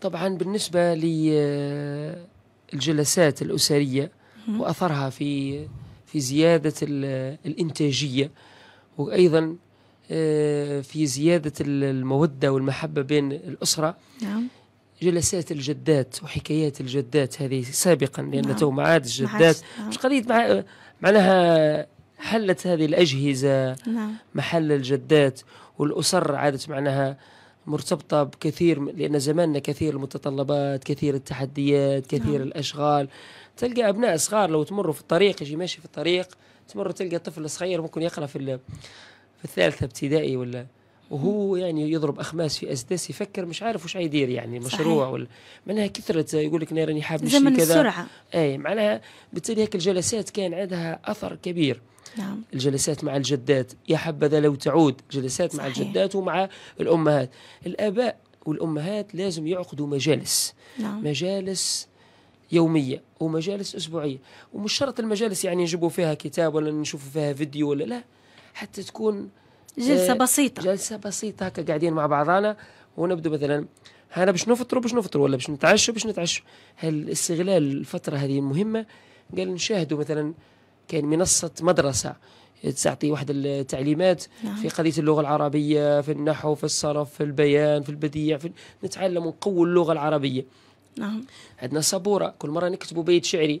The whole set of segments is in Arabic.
طبعا بالنسبة للجلسات آه، الأسرية وأثرها في في زيادة الإنتاجية وأيضا آه، في زيادة المودة والمحبة بين الأسرة نعم. جلسات الجدات وحكايات الجدات هذه سابقا لأن نعم. تو معاد الجدات نعم. مش قضية مع... معناها حلت هذه الأجهزة نعم. محل الجدات والأسر عادت معناها مرتبطة بكثير لأن زماننا كثير المتطلبات كثير التحديات كثير نعم. الأشغال تلقى أبناء صغار لو تمروا في الطريق يجي ماشي في الطريق تمر تلقى طفل صغير ممكن يقرأ في في الثالثة ابتدائي ولا وهو يعني يضرب اخماس في اسداس يفكر مش عارف وش يدير يعني مشروع ولا معناها كثرت يقول لك راني حاب نشري كذا السرعه اي معناها بالتالي هيك الجلسات كان عندها اثر كبير نعم. الجلسات مع الجدات يا حبذا لو تعود جلسات صحيح. مع الجدات ومع الامهات الاباء والامهات لازم يعقدوا مجالس نعم. مجالس يوميه ومجالس اسبوعيه ومش شرط المجالس يعني نجيبوا فيها كتاب ولا نشوفوا فيها فيديو ولا لا حتى تكون جلسه آه، بسيطه جلسه بسيطه هكا قاعدين مع بعضنا ونبدأ مثلا انا باش نفطروا باش نفطروا ولا باش نتعشوا باش نتعشوا هل استغلال الفتره هذه مهمه قال نشاهدوا مثلا كان منصه مدرسه تعطي واحد التعليمات نعم. في قضيه اللغه العربيه في النحو في الصرف في البيان في البديع في نتعلم ونقوي اللغه العربيه نعم عندنا صبورة كل مره نكتبوا بيت شعري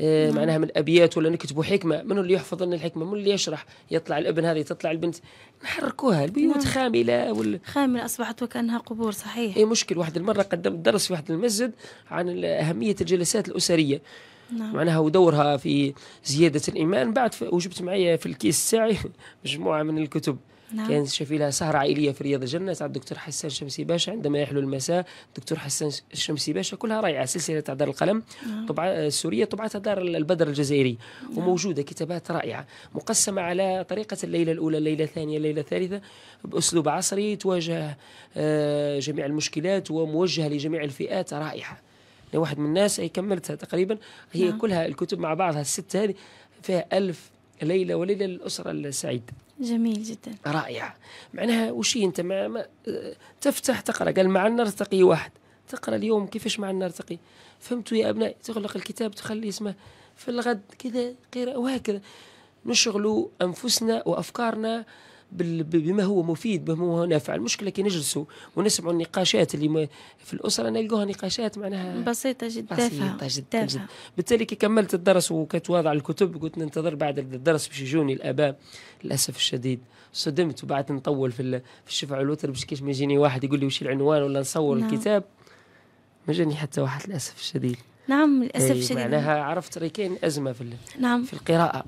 آه، معناها نعم. من الابيات ولا نكتبوا حكمه من اللي يحفظ لنا الحكمه من اللي يشرح يطلع الابن هذه تطلع البنت نحركوها البيوت نعم. خامله وال... خامله اصبحت وكانها قبور صحيح اي مشكل واحد المره قدمت درس في واحد المسجد عن اهميه الجلسات الاسريه نعم. معناها ودورها في زياده الايمان بعد وجبت معي في الكيس تاعي مجموعه من الكتب نعم. كان شافي لها سهرة عائلية في رياض الجنة تاع الدكتور حسان شمسي باشا عندما يحلو المساء الدكتور حسان شمسي باشا كلها رائعة سلسلة تاع دار القلم نعم. طبعا السورية طبعتها دار البدر الجزائري نعم. وموجودة كتابات رائعة مقسمة على طريقة الليلة الأولى الليلة الثانية الليلة الثالثة بأسلوب عصري تواجه آه، جميع المشكلات وموجهة لجميع الفئات رائعة لواحد من الناس هي كملتها تقريبا هي نعم. كلها الكتب مع بعضها الست هذه فيها ألف ليلة وليلة للأسرة السعيدة جميل جدا رائعة معناها وشي أنت ما, ما تفتح تقرأ قال مع نرتقي واحد تقرأ اليوم كيفاش مع نرتقي فهمتوا يا أبنائي تغلق الكتاب تخلي اسمه في الغد كذا قراءة وهكذا نشغل أنفسنا وأفكارنا بما هو مفيد بما هو نافع المشكله كي نجلسوا ونسمعوا النقاشات اللي في الاسره نلقوها نقاشات معناها بسيطه جدا بسيطه جدا, جدا. بالتالي كي كملت الدرس وكنت واضع الكتب قلت ننتظر بعد الدرس باش يجوني الاباء للاسف الشديد صدمت وبعد نطول في في الشفع والوتر باش كيش ما يجيني واحد يقول لي وش العنوان ولا نصور نعم. الكتاب ما جاني حتى واحد للاسف الشديد نعم للاسف الشديد معناها عرفت راه كاين ازمه في نعم في القراءه